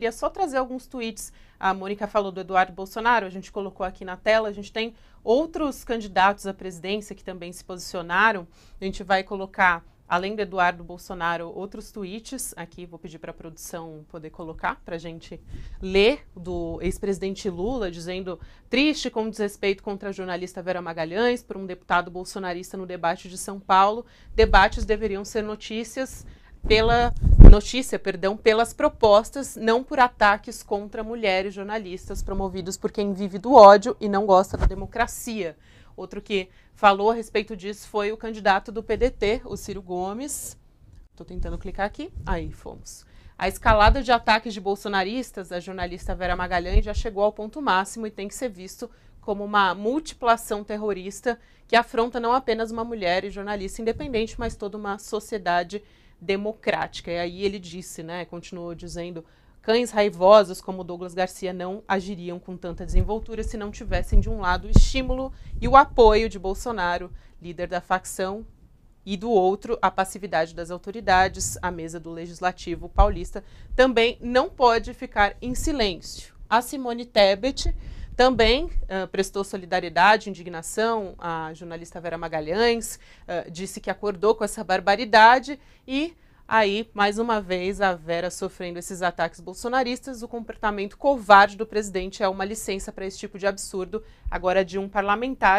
Queria só trazer alguns tweets. A Mônica falou do Eduardo Bolsonaro, a gente colocou aqui na tela. A gente tem outros candidatos à presidência que também se posicionaram. A gente vai colocar, além do Eduardo Bolsonaro, outros tweets. Aqui vou pedir para a produção poder colocar para a gente ler do ex-presidente Lula dizendo triste com desrespeito contra a jornalista Vera Magalhães por um deputado bolsonarista no debate de São Paulo. Debates deveriam ser notícias pela notícia, perdão, pelas propostas, não por ataques contra mulheres jornalistas promovidos por quem vive do ódio e não gosta da democracia. Outro que falou a respeito disso foi o candidato do PDT, o Ciro Gomes. Estou tentando clicar aqui. Aí, fomos. A escalada de ataques de bolsonaristas a jornalista Vera Magalhães já chegou ao ponto máximo e tem que ser visto como uma multiplação terrorista que afronta não apenas uma mulher e jornalista independente, mas toda uma sociedade democrática. E aí ele disse, né, continuou dizendo, cães raivosos como Douglas Garcia não agiriam com tanta desenvoltura se não tivessem de um lado o estímulo e o apoio de Bolsonaro, líder da facção, e do outro a passividade das autoridades. A mesa do legislativo paulista também não pode ficar em silêncio. A Simone Tebet também uh, prestou solidariedade indignação à jornalista Vera Magalhães, uh, disse que acordou com essa barbaridade e aí, mais uma vez, a Vera sofrendo esses ataques bolsonaristas. O comportamento covarde do presidente é uma licença para esse tipo de absurdo, agora de um parlamentar.